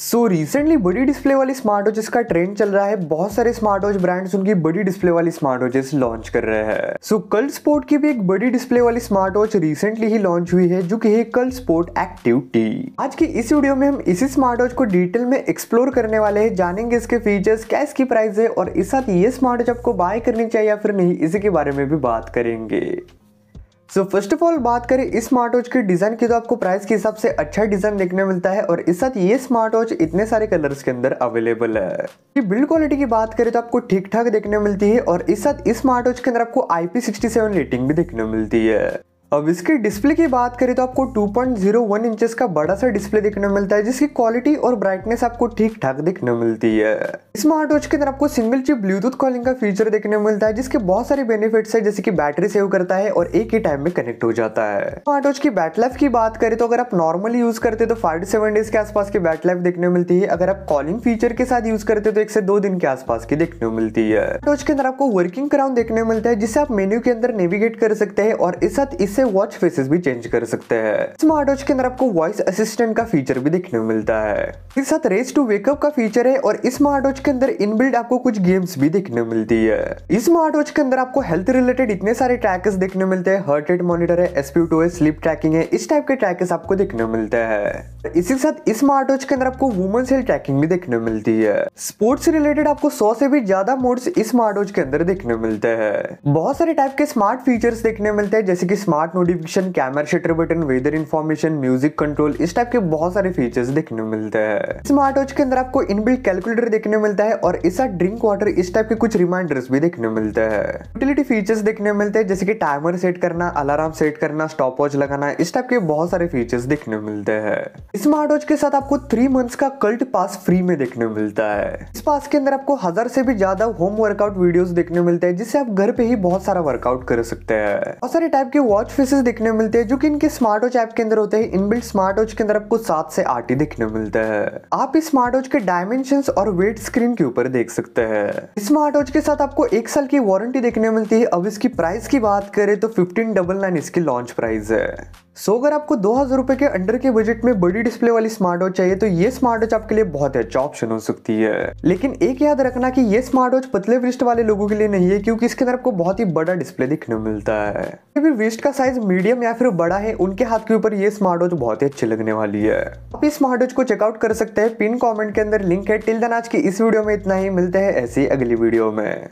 सो recently बड़ी display वाली smart watches का ट्रेंड चल रहा है बहुत सारे स्मार्ट वॉच ब्रांड्स उनकी बड़ी डिस्प्ले वाली स्मार्ट वॉचेस लॉन्च कर रहे हैं सो कल स्पोर्ट की भी एक बड़ी डिस्प्ले वाली स्मार्ट वॉच रिसेंटली ही लॉन्च हुई है जो कि है कल स्पोर्ट एक्टिव टी आज की इस वीडियो में हम इसी स्मार्ट वॉच को डिटेल में एक्सप्लोर करने वाले हैं जानेंगे इसके फीचर्स क्या इसकी प्राइस है और इस साथ ये स्मार्ट वॉच आपको बाय करनी चाहिए या फिर नहीं इसी के बारे में भी बात करेंगे सो फर्स्ट ऑफ ऑल बात करें इस स्मार्ट वॉच के डिज़ाइन की तो आपको प्राइस के हिसाब से अच्छा डिज़ाइन देखने मिलता है और इस साथ ये स्मार्ट वॉच इतने सारे कलर्स के अंदर अवेलेबल है ये बिल्ड क्वालिटी की बात करें तो आपको ठीक ठाक देखने मिलती है और इस साथ इस स्मार्ट वॉच के अंदर आपको आई रेटिंग भी देखने मिलती है अब इसके डिस्प्ले की बात करें तो आपको 2.01 इंचेस का बड़ा सा डिस्प्ले देखने मिलता है जिसकी क्वालिटी और ब्राइटनेस आपको ठीक ठाक देखने मिलती है स्मार्ट वॉच के अंदर आपको सिंगल चिप ब्लूटूथ कॉलिंग का फीचर देखने मिलता है जिसके बहुत सारे बेनिफिट्स है जैसे कि बैटरी सेव करता है और एक ही टाइम में कनेक्ट हो जाता है स्मार्ट वॉच की बैट लाइफ की बात करें तो अगर आप नॉर्मली यूज करते तो फाइव टू सेवन डेज के आसपास की बैट लाइफ देखने मिलती है अगर आप कॉलिंग फीचर के साथ यूज करते तो एक से दो दिन के आसपास की देखने मिलती है वॉच के अंदर आपको वर्किंग क्राउन देखने मिलता है जिससे आप मेन्यू के अंदर नेविगेट कर सकते हैं और इस साथ इस इससे वॉच फेसेस भी चेंज कर सकते हैं स्मार्ट वॉच के अंदर आपको वॉइस असिस्टेंट का फीचर भी देखने को मिलता है इसके साथ रेस टू वेकअप का फीचर है और इस स्मार्ट वॉच के अंदर इनबिल्ड आपको कुछ गेम्स भी देखने को मिलती है इस स्मार्ट वॉच के अंदर आपको हेल्थ रिलेटेड इतने सारे ट्रैकर्स देखने मिलते हैं हार्ट रेट मॉनिटर है S P two sleep tracking है इस टाइप के ट्रैकर्स आपको देखने को मिलते हैं इसी के साथ स्मार्ट वॉच के अंदर आपको वुमेन्स हेल्थ ट्रैकिंग भी देखने मिलती है स्पोर्ट्स रिलेटेड आपको सौ से भी ज्यादा मोड्स इस स्मार्ट वॉच के अंदर देखने मिलते हैं बहुत सारे टाइप के स्मार्ट फीचर्स देखने मिलते हैं जैसे कि smart smart notification camera shutter button weather information music control इस टाइप के बहुत सारे फीचर्स देखने को मिलते हैं स्मार्ट वॉच के अंदर आपको इनबिल्ट कैलकुलेटर देखने को मिलता है और इस ड्रिंक वाटर इस टाइप के कुछ रिमाइंडर्स भी देखने को मिलते हैं यूटिलिटी फीचर्स देखने को मिलते हैं जैसे कि टाइमर सेट करना अलार्म सेट करना स्टॉप वॉच लगाना इस टाइप के बहुत सारे फीचर्स देखने को मिलते हैं स्मार्ट वॉच के साथ आपको थ्री मंथ्स का कल्ट पास फ्री में देखने को मिलता है इस पास के अंदर आपको हजार से भी ज्यादा होम वर्कआउट वीडियोस देखने को मिलते हैं जिससे आप घर पे ही बहुत सारा वर्कआउट कर सकते हैं बहुत सारे टाइप के वॉच फिशेज देखने मिलते हैं जो कि इनके स्मार्ट वॉच ऐप के अंदर होते हैं इनबिल्ट स्मार्ट वॉच के अंदर आपको सात से आठ ही देखने मिलते हैं आप इस स्मार्ट वॉच के डायमेंशन और वेट स्क्रीन के ऊपर देख सकते हैं स्मार्ट वॉच के साथ आपको एक साल की वारंटी देखने मिलती है अब इसकी प्राइस की बात करें तो फिफ्टीन डबल नाइन इसकी लॉन्च प्राइस है सो अगर आपको दो हज़ार रुपये के अंडर के बजट में बड़ी डिस्प्ले वाली स्मार्ट वॉच चाहिए तो ये स्मार्ट वॉच आपके लिए बहुत ही अच्छा ऑप्शन हो सकती है लेकिन एक याद रखना कि ये स्मार्ट वॉच पतले वृष्ट वाले लोगों के लिए नहीं है क्योंकि इसके अंदर आपको बहुत ही बड़ा डिस्प्ले दिखने मिलता है फिर वेस्ट का साइज मीडियम या फिर बड़ा है उनके हाथ के ऊपर ये स्मार्ट वॉच बहुत ही अच्छी लगने वाली है आप इस स्मार्ट वॉच को चेकआउट कर सकते हैं पिन कॉमेंट के अंदर लिंक है टिल दन आज की इस वीडियो में इतना ही मिलते हैं ऐसी अगली वीडियो में